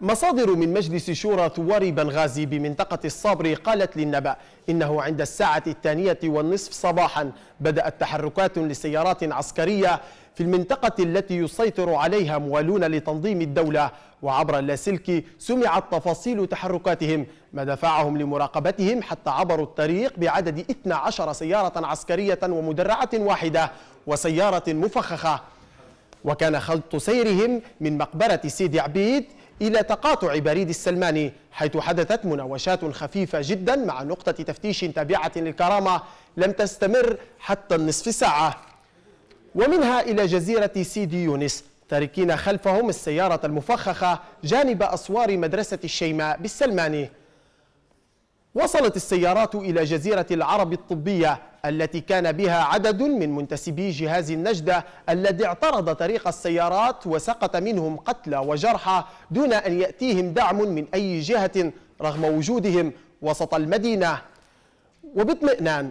مصادر من مجلس شورى ثوار بنغازي بمنطقة الصبر قالت للنبأ إنه عند الساعة الثانية والنصف صباحا بدأت تحركات لسيارات عسكرية في المنطقة التي يسيطر عليها موالون لتنظيم الدولة وعبر اللاسلكي سمعت تفاصيل تحركاتهم ما دفعهم لمراقبتهم حتى عبروا الطريق بعدد 12 سيارة عسكرية ومدرعة واحدة وسيارة مفخخة وكان خلط سيرهم من مقبرة سيدي عبيد إلى تقاطع بريد السلماني حيث حدثت مناوشات خفيفة جدا مع نقطة تفتيش تابعة للكرامة لم تستمر حتى النصف ساعة ومنها إلى جزيرة سيدي يونس تاركين خلفهم السيارة المفخخة جانب أسوار مدرسة الشيماء بالسلماني وصلت السيارات إلى جزيرة العرب الطبية التي كان بها عدد من منتسبي جهاز النجدة الذي اعترض طريق السيارات وسقط منهم قتلى وجرحى دون أن يأتيهم دعم من أي جهة رغم وجودهم وسط المدينة وباطمئنان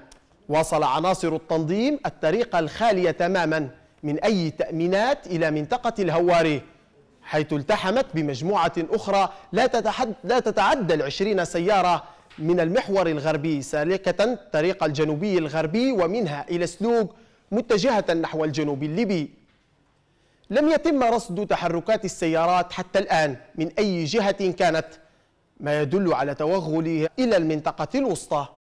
واصل عناصر التنظيم الطريق الخالية تماما من أي تأمينات إلى منطقة الهواري حيث التحمت بمجموعة أخرى لا, تتحد لا تتعدى العشرين سيارة من المحور الغربي سالكة طريق الجنوبي الغربي ومنها إلى سلوك متجهة نحو الجنوب الليبي لم يتم رصد تحركات السيارات حتى الآن من أي جهة كانت ما يدل على توغله إلى المنطقة الوسطى